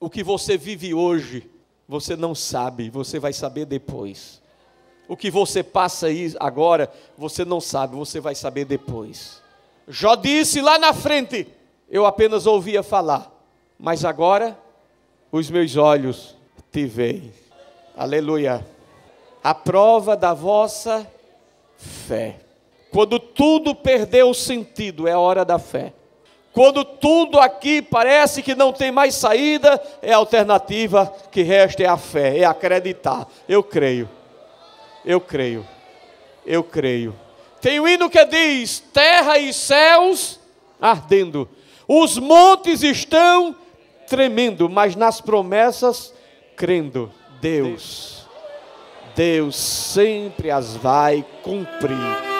O que você vive hoje, você não sabe, você vai saber depois. O que você passa aí agora, você não sabe, você vai saber depois. Jó disse lá na frente: Eu apenas ouvia falar, mas agora os meus olhos te veem. Aleluia. A prova da vossa fé. Quando tudo perdeu o sentido, é a hora da fé. Quando tudo aqui parece que não tem mais saída, é a alternativa que resta é a fé, é acreditar. Eu creio. Eu creio. Eu creio. Tem o um hino que diz: terra e céus ardendo, os montes estão tremendo, mas nas promessas crendo. Deus, Deus sempre as vai cumprir.